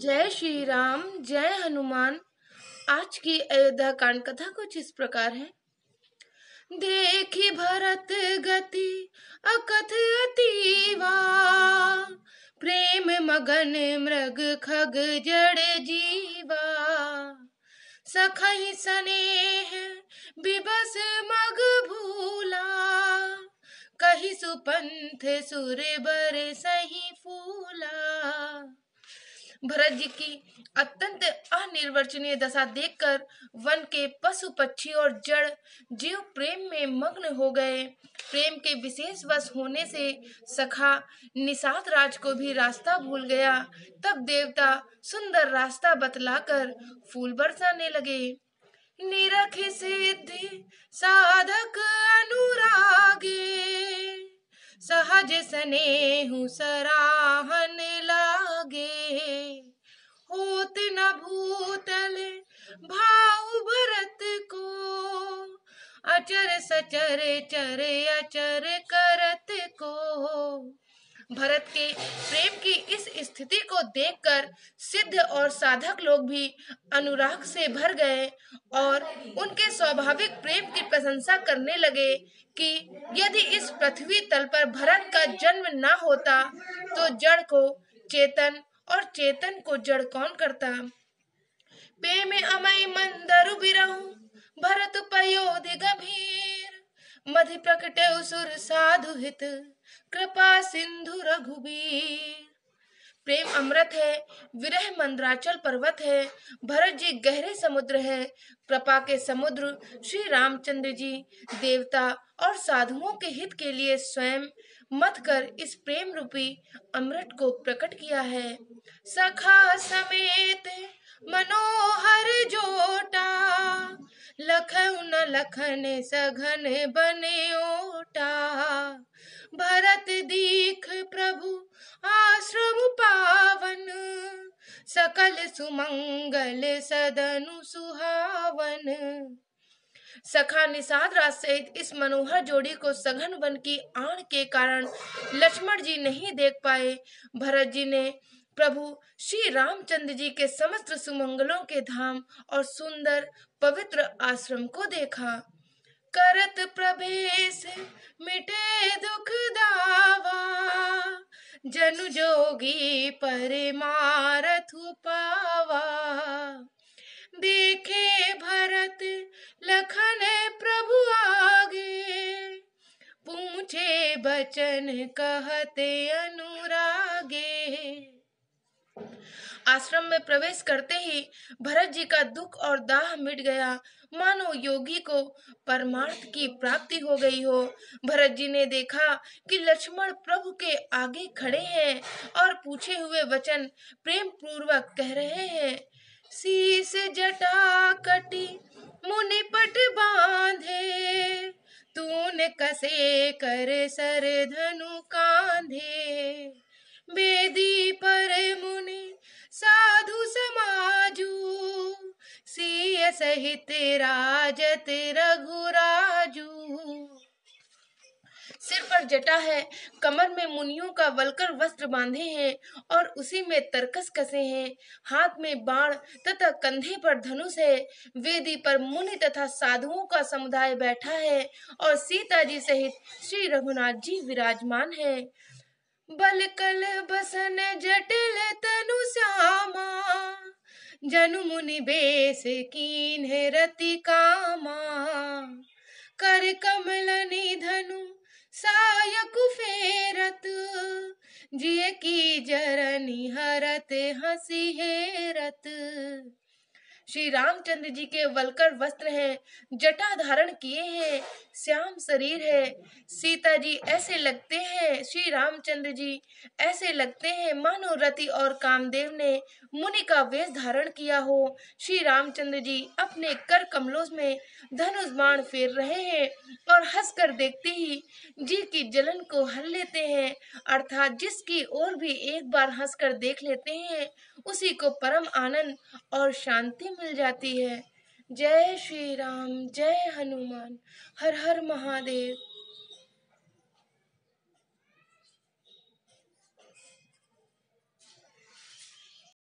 जय श्री राम जय हनुमान आज की अयोध्या कांड कथा कुछ इस प्रकार है देखी भरत गति अकथ अतीवा प्रेम मगन मृग खग जड़ जीवा सखई सनेह बिबस मग भूला कही सुपंथ सुर बर सही फूल भरत जी की अत्यंत अनिर्वचनीय दशा देखकर वन के पशु पक्षी और जड़ जीव प्रेम में मग्न हो गए प्रेम के विशेष वश होने से सखा निषाद राज को भी रास्ता भूल गया तब देवता सुंदर रास्ता बतलाकर फूल बरसाने लगे निरख सिद्धि साधक अनुरागे सहज सने सराहन ला ऊत न भूतले भाव भरत को अचर सचर चर अचर करत को भरत के प्रेम की इस स्थिति को देखकर सिद्ध और साधक लोग भी अनुराग से भर गए और उनके स्वाभाविक प्रेम की प्रशंसा करने लगे कि यदि इस पृथ्वी तल पर भरत का जन्म ना होता तो जड़ को चेतन और चेतन को जड़ कौन करता पे अमय मंदर बिरहु भरत पयोधि गंभीर मधि प्रकटे सुर साधु हित कृपा सिंधु रघुबीर प्रेम अमृत है विरह मंद्राचल पर्वत है भरत जी गहरे समुद्र है कृपा के समुद्र श्री रामचंद्र जी देवता और साधुओं के हित के लिए स्वयं मत कर इस प्रेम रूपी अमृत को प्रकट किया है सखा समेत मनोहर जोटा लखन न लखन सघन बने ओटा भरत दीख सुमंगल सदनु सुहावन सखा निषाद राज सहित इस मनोहर जोड़ी को सघन वन की आड़ के कारण लक्ष्मण जी नहीं देख पाए भरत जी ने प्रभु श्री रामचंद्र जी के समस्त सुमंगलों के धाम और सुंदर पवित्र आश्रम को देखा करत प्रभेश मिटे दुख दावा जनु जोगी परमारथु भावा देखे भरत लखन प्रभु आगे पूछे बचन कहते अनुरागे आश्रम में प्रवेश करते ही भरत जी का दुख और दाह मिट गया मानो योगी को परमार्थ की प्राप्ति हो गई हो भरत जी ने देखा कि लक्ष्मण प्रभु के आगे खड़े हैं और पूछे हुए वचन प्रेम पूर्वक कह रहे हैं शीश जटा कटी मुनि पट बांधे तूने कसे कर सर धनु कांधे सहित राजत रघुराजू सिर पर जटा है कमर में मुनियों का वलकर वस्त्र बांधे हैं और उसी में तरकस कसे हैं हाथ में बाण तथा कंधे पर धनुष है वेदी पर मुनि तथा साधुओं का समुदाय बैठा है और सीता जी सहित श्री रघुनाथ जी विराजमान है बलकल बसन जटिल तनु श्यामा जनु मुनि बेस कीन है रति कामा कर कमल निधनु सायक फेरत जिय की जरनी हरत हसी हेरत श्री रामचंद्र जी के वलकर वस्त्र हैं जटा धारण किए हैं श्याम शरीर है सीता जी ऐसे लगते हैं श्री रामचंद्र जी ऐसे लगते हैं मानो रति और कामदेव ने मुनि का वेश धारण किया हो श्री रामचंद्र जी अपने कर कमलों में धनुष बाण फेर रहे हैं और हंसकर देखते ही जी की जलन को हल लेते हैं अर्थात जिसकी ओर भी एक बार हंसकर देख लेते हैं उसी को परम आनंद और शांति में मिल जाती है जय श्री राम जय हनुमान हर हर महादेव